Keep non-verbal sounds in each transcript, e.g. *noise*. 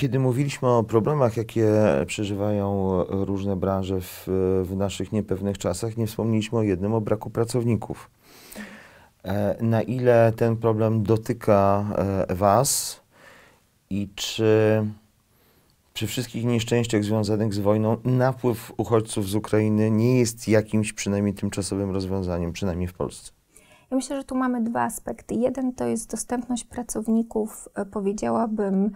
Kiedy mówiliśmy o problemach, jakie przeżywają różne branże w, w naszych niepewnych czasach, nie wspomnieliśmy o jednym, o braku pracowników. E, na ile ten problem dotyka e, Was i czy przy wszystkich nieszczęściach związanych z wojną napływ uchodźców z Ukrainy nie jest jakimś przynajmniej tymczasowym rozwiązaniem, przynajmniej w Polsce? Ja myślę, że tu mamy dwa aspekty. Jeden to jest dostępność pracowników, e, powiedziałabym,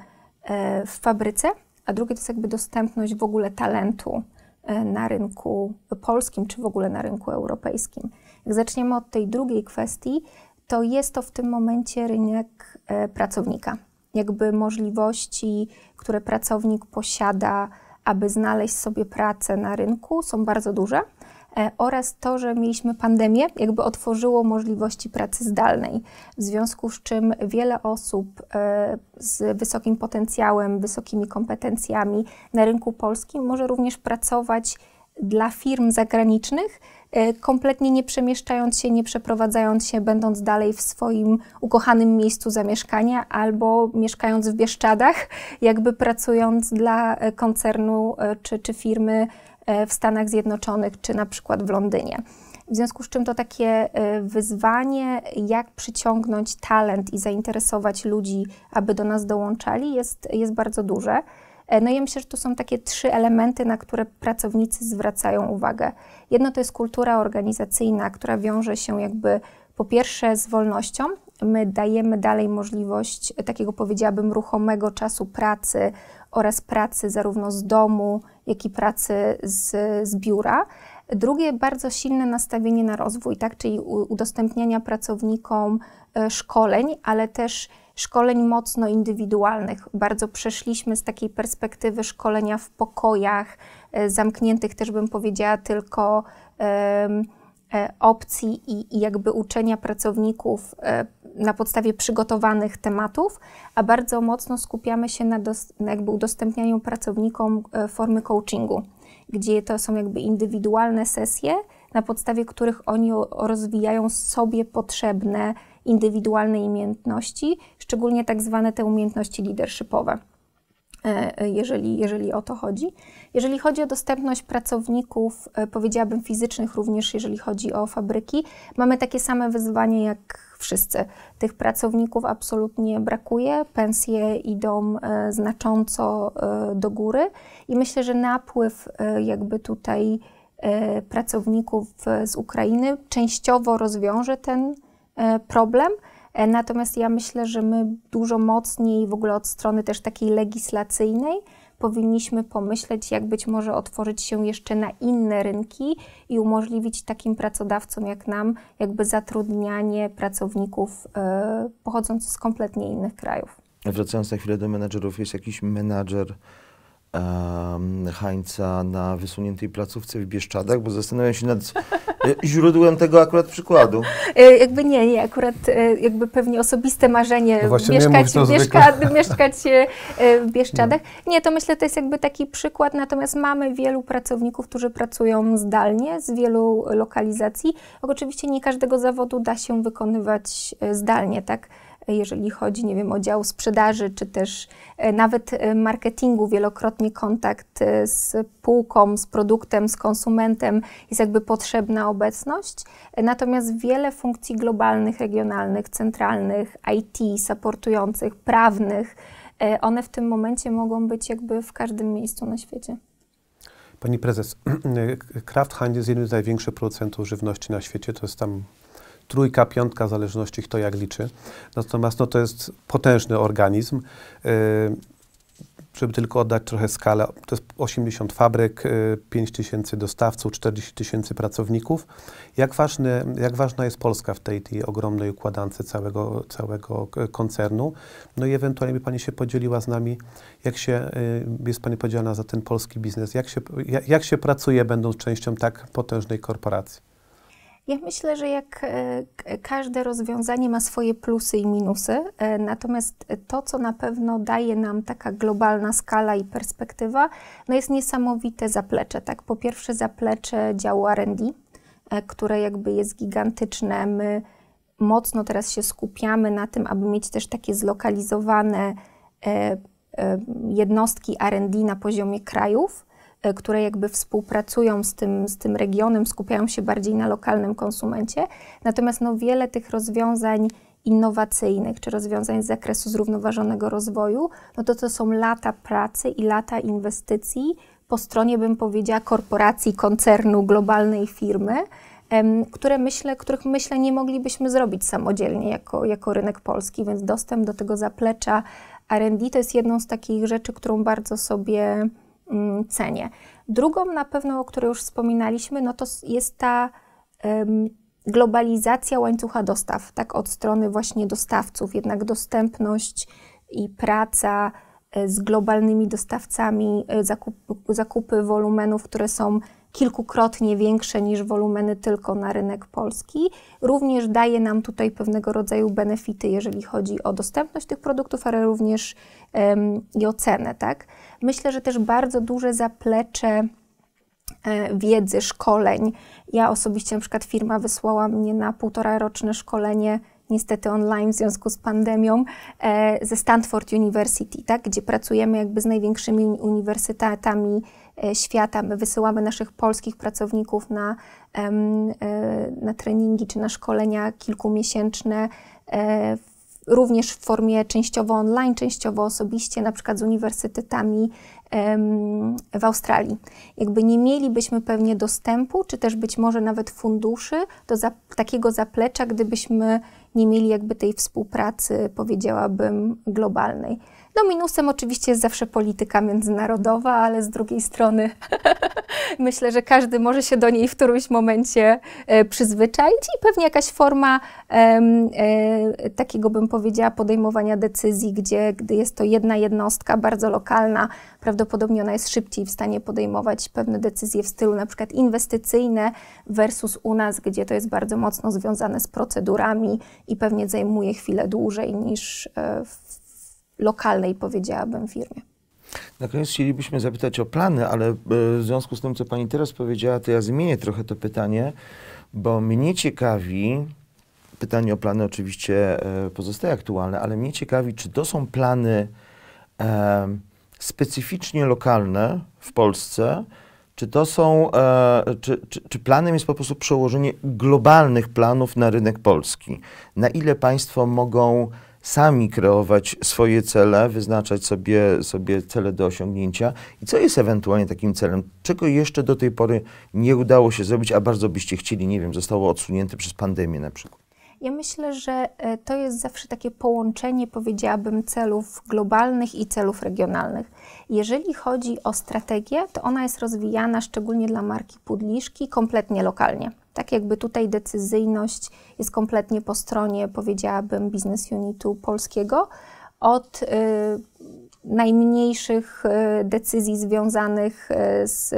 E, w fabryce, a drugie to jest jakby dostępność w ogóle talentu e, na rynku polskim czy w ogóle na rynku europejskim. Jak zaczniemy od tej drugiej kwestii, to jest to w tym momencie rynek e, pracownika. Jakby możliwości, które pracownik posiada, aby znaleźć sobie pracę na rynku, są bardzo duże E, oraz to, że mieliśmy pandemię, jakby otworzyło możliwości pracy zdalnej, w związku z czym wiele osób e, z wysokim potencjałem, wysokimi kompetencjami na rynku polskim może również pracować dla firm zagranicznych, e, kompletnie nie przemieszczając się, nie przeprowadzając się, będąc dalej w swoim ukochanym miejscu zamieszkania albo mieszkając w Bieszczadach, jakby pracując dla koncernu czy, czy firmy E, w Stanach Zjednoczonych czy na przykład w Londynie. W związku z czym to takie e, wyzwanie, jak przyciągnąć talent i zainteresować ludzi, aby do nas dołączali, jest, jest bardzo duże. E, no i ja myślę, że to są takie trzy elementy, na które pracownicy zwracają uwagę. Jedno to jest kultura organizacyjna, która wiąże się jakby po pierwsze z wolnością. My dajemy dalej możliwość takiego, powiedziałabym, ruchomego czasu pracy, oraz pracy zarówno z domu, jak i pracy z, z biura. Drugie, bardzo silne nastawienie na rozwój, tak, czyli udostępniania pracownikom e, szkoleń, ale też szkoleń mocno indywidualnych. Bardzo przeszliśmy z takiej perspektywy szkolenia w pokojach, e, zamkniętych też bym powiedziała tylko. E, opcji i, i jakby uczenia pracowników e, na podstawie przygotowanych tematów, a bardzo mocno skupiamy się na, dos, na jakby udostępnianiu pracownikom e, formy coachingu, gdzie to są jakby indywidualne sesje, na podstawie których oni rozwijają sobie potrzebne indywidualne umiejętności, szczególnie tak zwane te umiejętności leadershipowe. E, e, jeżeli, jeżeli o to chodzi. Jeżeli chodzi o dostępność pracowników, e, powiedziałabym fizycznych, również jeżeli chodzi o fabryki, mamy takie same wyzwanie jak wszyscy. Tych pracowników absolutnie brakuje, pensje idą znacząco do góry i myślę, że napływ jakby tutaj pracowników z Ukrainy częściowo rozwiąże ten problem E, natomiast ja myślę, że my dużo mocniej w ogóle od strony też takiej legislacyjnej powinniśmy pomyśleć, jak być może otworzyć się jeszcze na inne rynki i umożliwić takim pracodawcom jak nam, jakby zatrudnianie pracowników e, pochodzących z kompletnie innych krajów. Wracając na chwilę do menadżerów, jest jakiś menadżer, Hańca na wysuniętej placówce w Bieszczadach, bo zastanawiam się nad e, źródłem tego akurat przykładu. E, jakby nie, nie, akurat e, jakby pewnie osobiste marzenie no mieszkać, w mieszka, mieszkać w Bieszczadach. No. Nie, to myślę, to jest jakby taki przykład, natomiast mamy wielu pracowników, którzy pracują zdalnie z wielu lokalizacji. Oczywiście nie każdego zawodu da się wykonywać zdalnie, tak? jeżeli chodzi, nie wiem, o dział sprzedaży, czy też e, nawet e, marketingu, wielokrotnie kontakt e, z półką, z produktem, z konsumentem jest jakby potrzebna obecność. Natomiast wiele funkcji globalnych, regionalnych, centralnych, IT, supportujących, prawnych, one w tym momencie mogą być jakby w każdym miejscu na świecie. Pani prezes, *clears throat* Kraft Heinz jest jednym z największych producentów żywności na świecie, to jest tam trójka, piątka, w zależności kto jak liczy. Natomiast no, to jest potężny organizm. Yy, żeby tylko oddać trochę skalę, to jest 80 fabryk, 5 y, tysięcy dostawców, 40 tysięcy pracowników. Jak, ważny, jak ważna jest Polska w tej, tej ogromnej układance całego, całego koncernu? No i ewentualnie by Pani się podzieliła z nami, jak się, y, jest Pani podzielona za ten polski biznes, jak się, jak, jak się pracuje będąc częścią tak potężnej korporacji? Ja myślę, że jak e, każde rozwiązanie ma swoje plusy i minusy, e, natomiast to, co na pewno daje nam taka globalna skala i perspektywa, no jest niesamowite zaplecze. Tak? Po pierwsze zaplecze działu R&D, e, które jakby jest gigantyczne. My mocno teraz się skupiamy na tym, aby mieć też takie zlokalizowane jednostki R&D na poziomie krajów, E, które jakby współpracują z tym, z tym regionem, skupiają się bardziej na lokalnym konsumencie. Natomiast no, wiele tych rozwiązań innowacyjnych czy rozwiązań z zakresu zrównoważonego rozwoju, no to to są lata pracy i lata inwestycji po stronie, bym powiedziała, korporacji, koncernu, globalnej firmy, które myślę, których myślę nie moglibyśmy zrobić samodzielnie jako, jako rynek polski, więc dostęp do tego zaplecza R&D to jest jedną z takich rzeczy, którą bardzo sobie Mm, cenie. Drugą na pewno, o której już wspominaliśmy, no to jest ta globalizacja łańcucha dostaw, tak od strony właśnie dostawców, jednak dostępność i praca e, z globalnymi dostawcami, e, zakup, zakupy wolumenów, które są kilkukrotnie większe niż wolumeny tylko na rynek polski. Również daje nam tutaj pewnego rodzaju benefity, jeżeli chodzi o dostępność tych produktów, ale również um, i o cenę. Tak? Myślę, że też bardzo duże zaplecze e, wiedzy, szkoleń. Ja osobiście, na przykład firma wysłała mnie na półtora roczne szkolenie, niestety online w związku z pandemią, e, ze Stanford University, tak, gdzie pracujemy jakby z największymi uniwersytetami E, świata. My wysyłamy naszych polskich pracowników na, e, na treningi czy na szkolenia kilkumiesięczne e, również w formie częściowo online, częściowo osobiście, na przykład z uniwersytetami w Australii. Jakby nie mielibyśmy pewnie dostępu, czy też być może nawet funduszy do za takiego zaplecza, gdybyśmy nie mieli jakby tej współpracy, powiedziałabym, globalnej. No minusem oczywiście jest zawsze polityka międzynarodowa, ale z drugiej strony *laughs* myślę, że każdy może się do niej w którymś momencie e, przyzwyczaić i pewnie jakaś forma e, takiego, bym powiedziała, podejmowania decyzji, gdzie gdy jest to jedna jednostka bardzo lokalna, prawdopodobnie ona jest szybciej w stanie podejmować pewne decyzje w stylu na przykład inwestycyjne versus u nas, gdzie to jest bardzo mocno związane z procedurami i pewnie zajmuje chwilę dłużej niż e, w lokalnej, powiedziałabym, firmie. Na koniec chcielibyśmy zapytać o plany, ale e, w związku z tym, co Pani teraz powiedziała, to ja zmienię trochę to pytanie, bo mnie ciekawi, pytanie o plany oczywiście e, pozostaje aktualne, ale mnie ciekawi, czy to są plany e, specyficznie lokalne w Polsce, czy to są, e, czy, czy, czy, planem jest po prostu przełożenie globalnych planów na rynek polski? Na ile państwo mogą sami kreować swoje cele, wyznaczać sobie, sobie cele do osiągnięcia i co jest ewentualnie takim celem, czego jeszcze do tej pory nie udało się zrobić, a bardzo byście chcieli, nie wiem, zostało odsunięte przez pandemię na przykład. Ja myślę, że e, to jest zawsze takie połączenie, powiedziałabym, celów globalnych i celów regionalnych. Jeżeli chodzi o strategię, to ona jest rozwijana szczególnie dla marki Pudliszki kompletnie lokalnie. Tak jakby tutaj decyzyjność jest kompletnie po stronie, powiedziałabym, biznes unitu polskiego od y, najmniejszych y, decyzji związanych y, z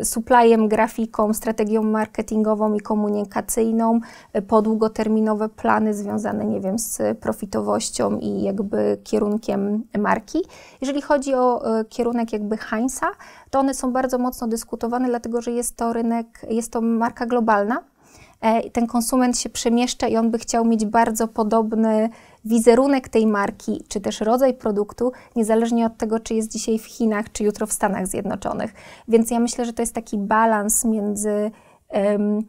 Y, supplyem, grafiką, strategią marketingową i komunikacyjną, y, po długoterminowe plany związane, nie wiem, z profitowością i jakby kierunkiem marki. Jeżeli chodzi o y, kierunek jakby Heinza, to one są bardzo mocno dyskutowane, dlatego że jest to rynek, jest to marka globalna. E, ten konsument się przemieszcza i on by chciał mieć bardzo podobny wizerunek tej marki, czy też rodzaj produktu, niezależnie od tego, czy jest dzisiaj w Chinach, czy jutro w Stanach Zjednoczonych. Więc ja myślę, że to jest taki balans między um,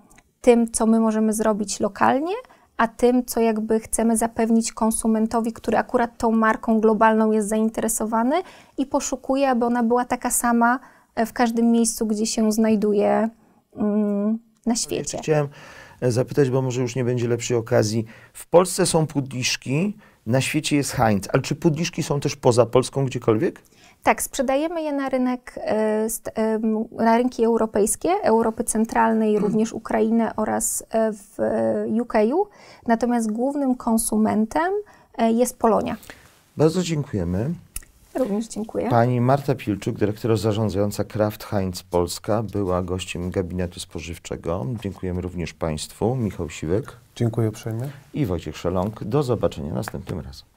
tym, co my możemy zrobić lokalnie, a tym, co jakby chcemy zapewnić konsumentowi, który akurat tą marką globalną jest zainteresowany i poszukuje, aby ona była taka sama e, w każdym miejscu, gdzie się znajduje um, na świecie. E, zapytać, bo może już nie będzie lepszej okazji. W Polsce są pudliszki, na świecie jest Heinz, ale czy pudliszki są też poza Polską gdziekolwiek? Tak, sprzedajemy je na rynek, e, e, na rynki europejskie, Europy Centralnej, mhm. również Ukrainę oraz w UK. -u. Natomiast głównym konsumentem jest Polonia. Bardzo dziękujemy. Również dziękuję. Pani Marta Pilczuk, dyrektor zarządzająca Kraft Heinz Polska, była gościem gabinetu spożywczego. Dziękujemy również Państwu. Michał Siwek. Dziękuję uprzejmie. I Wojciech Szeląg. Do zobaczenia następnym razem.